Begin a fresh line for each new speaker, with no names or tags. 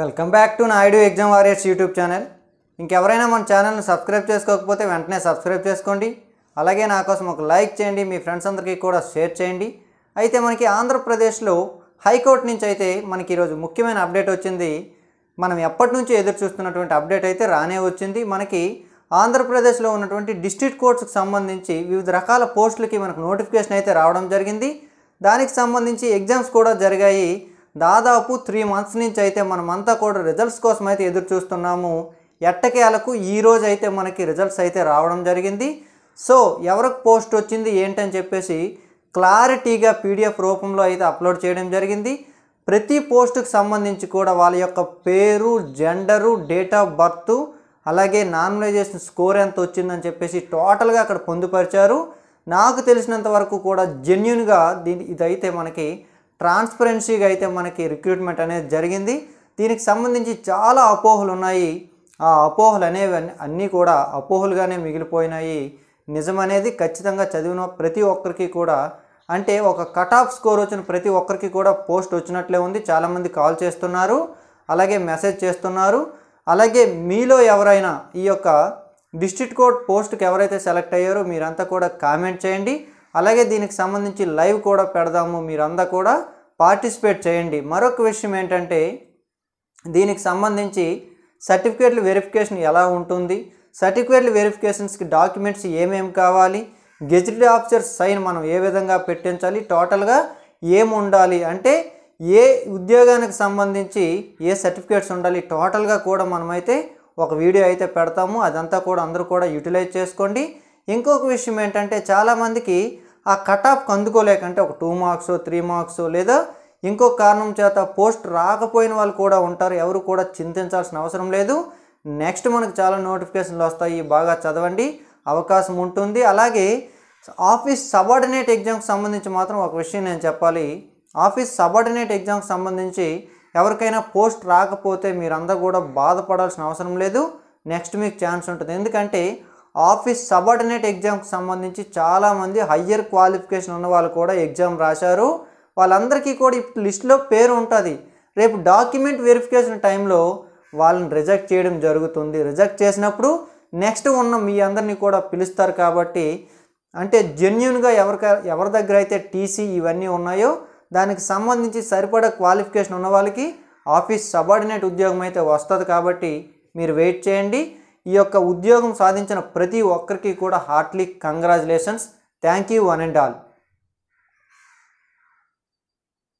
welcome back to Naidu exam warriors YouTube channel ఇంకెవరైనా మన ఛానల్ని సబ్స్క్రైబ్ చేసుకోకపోతే వెంటనే సబ్స్క్రైబ్ చేసుకోండి అలాగే నా కోసం ఒక లైక్ చేయండి మీ ఫ్రెండ్స్ అందరికీ కూడా షేర్ చేయండి అయితే మనకి ఆంధ్రప్రదేశ్లో హైకోర్టు నుంచి అయితే మనకి ఈరోజు ముఖ్యమైన అప్డేట్ వచ్చింది మనం ఎప్పటి నుంచి ఎదురు చూస్తున్నటువంటి అప్డేట్ అయితే రానే వచ్చింది మనకి ఆంధ్రప్రదేశ్లో ఉన్నటువంటి డిస్ట్రిక్ట్ కోర్ట్స్కి సంబంధించి వివిధ రకాల పోస్టులకి మనకు నోటిఫికేషన్ అయితే రావడం జరిగింది దానికి సంబంధించి ఎగ్జామ్స్ కూడా జరిగాయి దాదాపు త్రీ మంత్స్ నుంచి అయితే మనమంతా కూడా రిజల్ట్స్ కోసం అయితే ఎదురు చూస్తున్నాము ఎట్టకేలకు ఈరోజు అయితే మనకి రిజల్ట్స్ అయితే రావడం జరిగింది సో ఎవరికి పోస్ట్ వచ్చింది ఏంటని చెప్పేసి క్లారిటీగా పీడిఎఫ్ రూపంలో అయితే అప్లోడ్ చేయడం జరిగింది ప్రతి పోస్టుకు సంబంధించి కూడా వాళ్ళ యొక్క పేరు జెండరు డేట్ ఆఫ్ బర్త్ అలాగే నామినైజేషన్ స్కోర్ ఎంత వచ్చిందని చెప్పేసి టోటల్గా అక్కడ పొందుపరిచారు నాకు తెలిసినంత వరకు కూడా జెన్యున్గా దీని ఇదైతే మనకి ట్రాన్స్పరెన్సీగా అయితే మనకి రిక్రూట్మెంట్ అనేది జరిగింది దీనికి సంబంధించి చాలా అపోహలు ఉన్నాయి ఆ అపోహలు అనేవి అన్నీ కూడా అపోహలుగానే మిగిలిపోయినాయి నిజమనేది ఖచ్చితంగా చదివిన ప్రతి ఒక్కరికి కూడా అంటే ఒక కట్ ఆఫ్ స్కోర్ వచ్చిన ప్రతి ఒక్కరికి కూడా పోస్ట్ వచ్చినట్లే ఉంది చాలామంది కాల్ చేస్తున్నారు అలాగే మెసేజ్ చేస్తున్నారు అలాగే మీలో ఎవరైనా ఈ యొక్క డిస్ట్రిక్ట్ కోర్ట్ పోస్ట్కి ఎవరైతే సెలెక్ట్ అయ్యారో మీరంతా కూడా కామెంట్ చేయండి అలాగే దీనికి సంబంధించి లైవ్ కూడా పెడదాము మీరంతా కూడా పార్టిసిపేట్ చేయండి మరొక విషయం ఏంటంటే దీనికి సంబంధించి సర్టిఫికేట్లు వెరిఫికేషన్ ఎలా ఉంటుంది సర్టిఫికేట్లు వెరిఫికేషన్స్కి డాక్యుమెంట్స్ ఏమేమి కావాలి గెజిటెడ్ ఆఫీసర్ సైన్ మనం ఏ విధంగా పెట్టించాలి టోటల్గా ఏమి ఉండాలి అంటే ఏ ఉద్యోగానికి సంబంధించి ఏ సర్టిఫికేట్స్ ఉండాలి టోటల్గా కూడా మనమైతే ఒక వీడియో అయితే పెడతాము అదంతా కూడా అందరూ కూడా యూటిలైజ్ చేసుకోండి ఇంకొక విషయం ఏంటంటే చాలామందికి ఆ కట్ ఆఫ్కి అందుకోలేకంటే ఒక టూ మార్క్స్ త్రీ మార్క్స్ లేదా ఇంకో కారణం చేత పోస్ట్ రాకపోయిన వాళ్ళు కూడా ఉంటారు ఎవరు కూడా చింతించాల్సిన అవసరం లేదు నెక్స్ట్ మనకు చాలా నోటిఫికేషన్లు వస్తాయి బాగా చదవండి అవకాశం ఉంటుంది అలాగే ఆఫీస్ సబార్డినేట్ ఎగ్జామ్కి సంబంధించి మాత్రం ఒక విషయం నేను చెప్పాలి ఆఫీస్ సబార్డినేట్ ఎగ్జామ్కి సంబంధించి ఎవరికైనా పోస్ట్ రాకపోతే మీరందరూ కూడా బాధపడాల్సిన అవసరం లేదు నెక్స్ట్ మీకు ఛాన్స్ ఉంటుంది ఎందుకంటే ఆఫీస్ సబార్డినేట్ ఎగ్జామ్కి సంబంధించి చాలామంది హయ్యర్ క్వాలిఫికేషన్ ఉన్న వాళ్ళు కూడా ఎగ్జామ్ రాశారు వాళ్ళందరికీ కూడా ఇప్పుడు లిస్ట్లో పేరు ఉంటుంది రేపు డాక్యుమెంట్ వెరిఫికేషన్ టైంలో వాళ్ళని రిజెక్ట్ చేయడం జరుగుతుంది రిజెక్ట్ చేసినప్పుడు నెక్స్ట్ ఉన్న మీ అందరినీ కూడా పిలుస్తారు కాబట్టి అంటే జెన్యున్గా ఎవరిక ఎవరి దగ్గర అయితే టీసీ ఇవన్నీ ఉన్నాయో దానికి సంబంధించి సరిపడా క్వాలిఫికేషన్ ఉన్న వాళ్ళకి ఆఫీస్ సబార్డినేట్ ఉద్యోగం అయితే వస్తుంది కాబట్టి మీరు వెయిట్ చేయండి ఈ యొక్క ఉద్యోగం సాధించిన ప్రతి ఒక్కరికి కూడా heartly congratulations thank you one and all